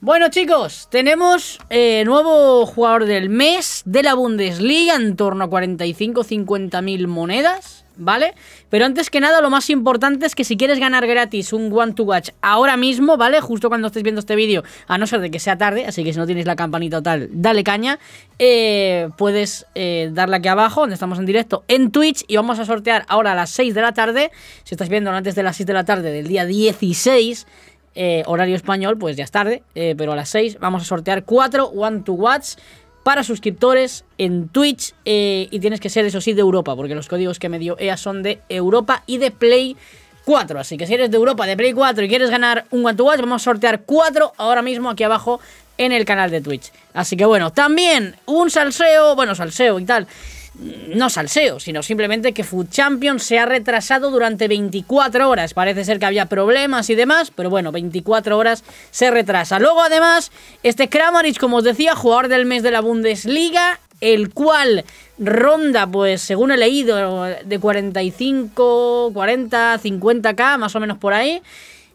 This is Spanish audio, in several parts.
Bueno chicos, tenemos eh, nuevo jugador del mes de la Bundesliga en torno a 45-50 mil monedas, ¿vale? Pero antes que nada lo más importante es que si quieres ganar gratis un One to Watch ahora mismo, ¿vale? Justo cuando estés viendo este vídeo, a no ser de que sea tarde, así que si no tienes la campanita o tal, dale caña, eh, puedes eh, darla darle aquí abajo, donde estamos en directo, en Twitch y vamos a sortear ahora a las 6 de la tarde, si estás viendo antes de las 6 de la tarde del día 16 eh, horario español, pues ya es tarde, eh, pero a las 6 vamos a sortear 4 One to Watch para suscriptores en Twitch eh, y tienes que ser, eso sí, de Europa, porque los códigos que me dio EA son de Europa y de Play 4. Así que si eres de Europa, de Play 4 y quieres ganar un One to Watch, vamos a sortear 4 ahora mismo aquí abajo en el canal de Twitch. Así que bueno, también un salseo, bueno, salseo y tal no salseo, sino simplemente que Food Champions se ha retrasado durante 24 horas. Parece ser que había problemas y demás, pero bueno, 24 horas se retrasa. Luego, además, este Kramaric, como os decía, jugador del mes de la Bundesliga, el cual ronda, pues según he leído, de 45, 40, 50k, más o menos por ahí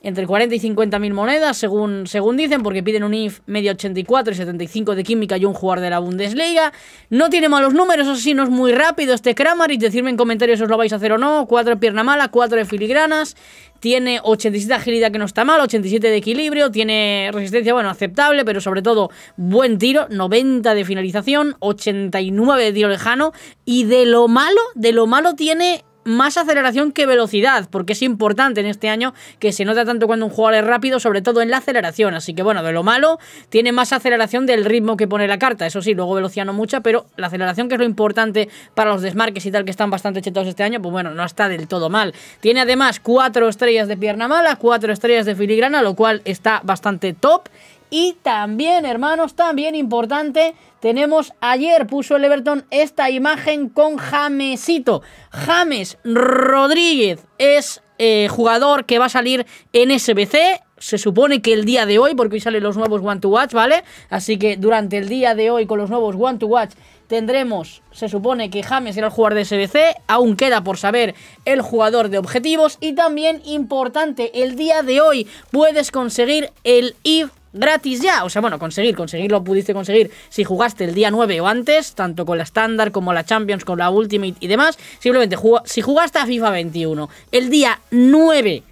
entre 40 y 50 mil monedas, según, según dicen, porque piden un IF medio 84 y 75 de química y un jugador de la Bundesliga. No tiene malos números, así no es muy rápido este y Decirme en comentarios si os lo vais a hacer o no. 4 de pierna mala, cuatro de filigranas. Tiene 87 de agilidad que no está mal, 87 de equilibrio, tiene resistencia, bueno, aceptable, pero sobre todo buen tiro, 90 de finalización, 89 de tiro lejano. Y de lo malo, de lo malo tiene más aceleración que velocidad, porque es importante en este año que se nota tanto cuando un jugador es rápido, sobre todo en la aceleración. Así que bueno, de lo malo, tiene más aceleración del ritmo que pone la carta. Eso sí, luego velocidad no mucha, pero la aceleración, que es lo importante para los desmarques y tal, que están bastante chetados este año, pues bueno, no está del todo mal. Tiene además cuatro estrellas de pierna mala, cuatro estrellas de filigrana, lo cual está bastante top. Y también, hermanos, también importante, tenemos ayer, puso el Everton esta imagen con Jamesito. James Rodríguez es eh, jugador que va a salir en SBC. Se supone que el día de hoy, porque hoy salen los nuevos One to Watch, ¿vale? Así que durante el día de hoy con los nuevos One to Watch tendremos, se supone que James irá el jugador de SBC, aún queda por saber el jugador de objetivos y también importante, el día de hoy puedes conseguir el IF gratis ya. O sea, bueno, conseguir, conseguirlo pudiste conseguir si jugaste el día 9 o antes, tanto con la estándar como la Champions, con la Ultimate y demás. Simplemente, si jugaste a FIFA 21 el día 9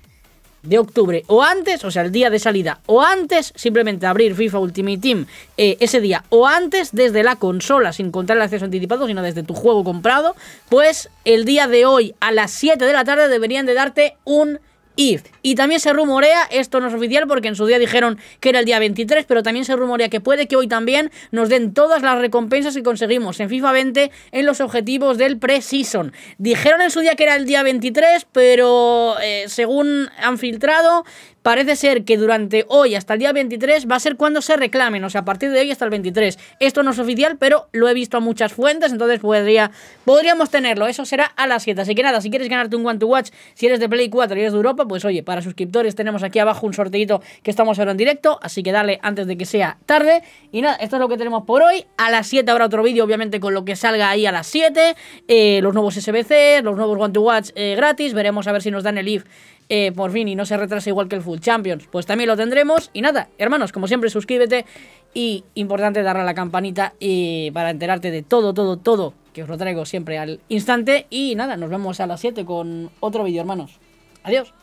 de octubre o antes, o sea, el día de salida o antes, simplemente abrir FIFA Ultimate Team eh, ese día o antes desde la consola, sin contar el acceso anticipado, sino desde tu juego comprado, pues el día de hoy a las 7 de la tarde deberían de darte un y también se rumorea, esto no es oficial porque en su día dijeron que era el día 23, pero también se rumorea que puede que hoy también nos den todas las recompensas que conseguimos en FIFA 20 en los objetivos del pre-season. Dijeron en su día que era el día 23, pero eh, según han filtrado, parece ser que durante hoy hasta el día 23 va a ser cuando se reclamen, o sea, a partir de hoy hasta el 23. Esto no es oficial, pero lo he visto a muchas fuentes, entonces podría, podríamos tenerlo. Eso será a las 7. Así que nada, si quieres ganarte un One to Watch, si eres de Play 4 y eres de Europa, pues oye, para suscriptores tenemos aquí abajo un sorteito que estamos ahora en directo, así que dale antes de que sea tarde. Y nada, esto es lo que tenemos por hoy. A las 7 habrá otro vídeo, obviamente, con lo que salga ahí a las 7. Eh, los nuevos SBC, los nuevos One to Watch eh, gratis. Veremos a ver si nos dan el IF eh, por fin y no se retrasa igual que el Full Champions. Pues también lo tendremos. Y nada, hermanos, como siempre, suscríbete. Y importante darle a la campanita para enterarte de todo, todo, todo que os lo traigo siempre al instante. Y nada, nos vemos a las 7 con otro vídeo, hermanos. Adiós.